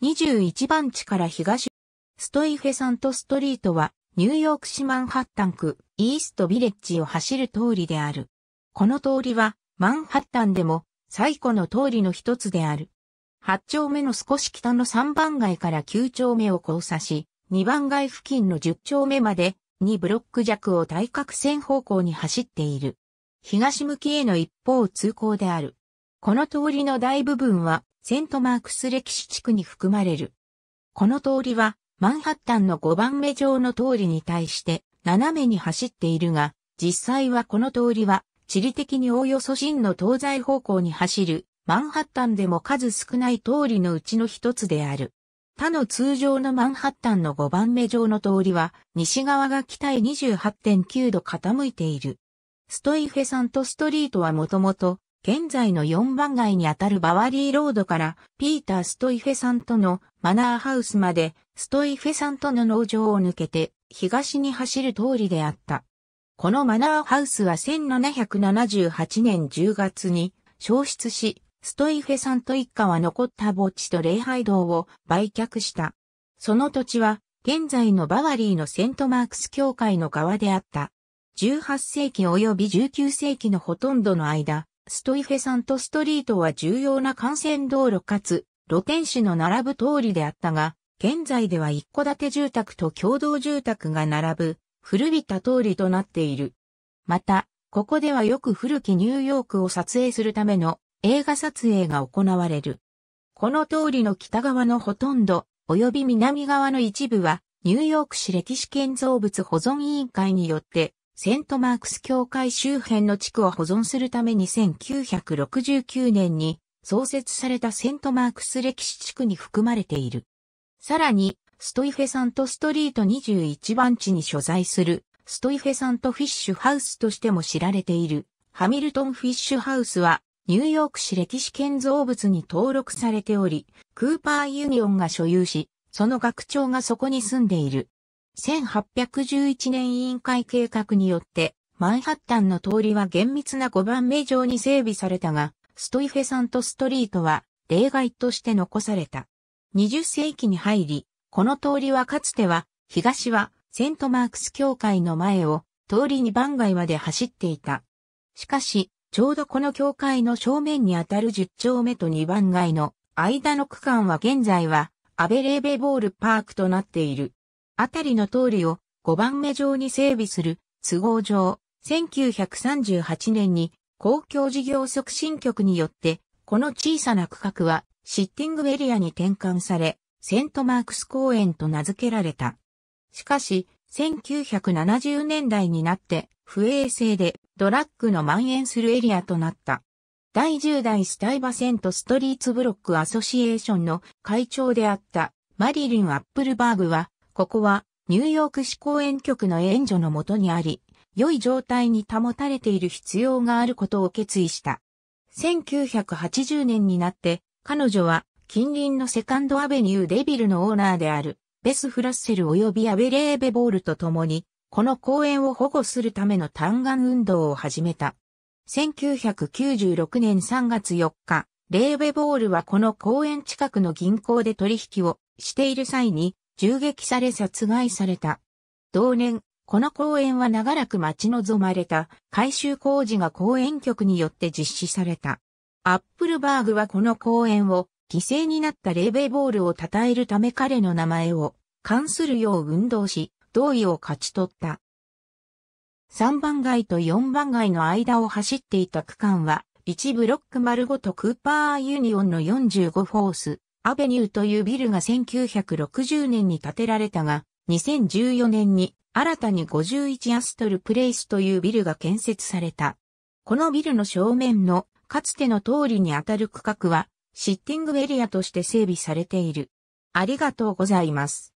21番地から東、ストイフェサントストリートは、ニューヨーク市マンハッタン区、イーストビレッジを走る通りである。この通りは、マンハッタンでも、最古の通りの一つである。8丁目の少し北の3番街から9丁目を交差し、2番街付近の10丁目まで、2ブロック弱を対角線方向に走っている。東向きへの一方通行である。この通りの大部分はセントマークス歴史地区に含まれる。この通りは、マンハッタンの5番目上の通りに対して、斜めに走っているが、実際はこの通りは、地理的におおよそ真の東西方向に走る、マンハッタンでも数少ない通りのうちの一つである。他の通常のマンハッタンの5番目上の通りは、西側が北へ28.9度傾いている。ストイフェサントストリートはもともと、現在の4番街にあたるバワリーロードからピーター・ストイフェさんとのマナーハウスまでストイフェさんとの農場を抜けて東に走る通りであった。このマナーハウスは1778年10月に消失し、ストイフェさんと一家は残った墓地と礼拝堂を売却した。その土地は現在のバワリーのセントマークス教会の側であった。18世紀及び19世紀のほとんどの間、ストイフェサントストリートは重要な幹線道路かつ露天市の並ぶ通りであったが、現在では一戸建て住宅と共同住宅が並ぶ古びた通りとなっている。また、ここではよく古きニューヨークを撮影するための映画撮影が行われる。この通りの北側のほとんど、及び南側の一部は、ニューヨーク市歴史建造物保存委員会によってセントマークス教会周辺の地区を保存するために1969年に創設されたセントマークス歴史地区に含まれている。さらに、ストイフェサントストリート21番地に所在するストイフェサントフィッシュハウスとしても知られているハミルトンフィッシュハウスはニューヨーク市歴史建造物に登録されており、クーパーユニオンが所有し、その学長がそこに住んでいる。1811年委員会計画によって、マンハッタンの通りは厳密な5番目上に整備されたが、ストイフェサントストリートは例外として残された。20世紀に入り、この通りはかつては、東はセントマークス教会の前を通り2番街まで走っていた。しかし、ちょうどこの教会の正面にあたる10丁目と2番街の間の区間は現在はアベレーベボールパークとなっている。あたりの通りを5番目上に整備する都合上、1938年に公共事業促進局によって、この小さな区画はシッティングエリアに転換され、セントマークス公園と名付けられた。しかし、1970年代になって不衛生でドラッグの蔓延するエリアとなった。第10代スタイバセントストリーツブロックアソシエーションの会長であったマリリン・アップルバーグはここはニューヨーク市公園局の援助のもとにあり、良い状態に保たれている必要があることを決意した。1980年になって彼女は近隣のセカンドアベニューデビルのオーナーであるベス・フラッセル及びアベレーベボールと共にこの公園を保護するための単眼運動を始めた。1996年3月4日、レーベボールはこの公園近くの銀行で取引をしている際に、銃撃され殺害された。同年、この公園は長らく待ち望まれた改修工事が公園局によって実施された。アップルバーグはこの公園を犠牲になったレーベーボールを称えるため彼の名前を関するよう運動し、同意を勝ち取った。3番街と4番街の間を走っていた区間は、1ブロック丸ごとクーパーユニオンの45フォース、アベニューというビルが1960年に建てられたが、2014年に新たに51アストルプレイスというビルが建設された。このビルの正面のかつての通りにあたる区画はシッティングエリアとして整備されている。ありがとうございます。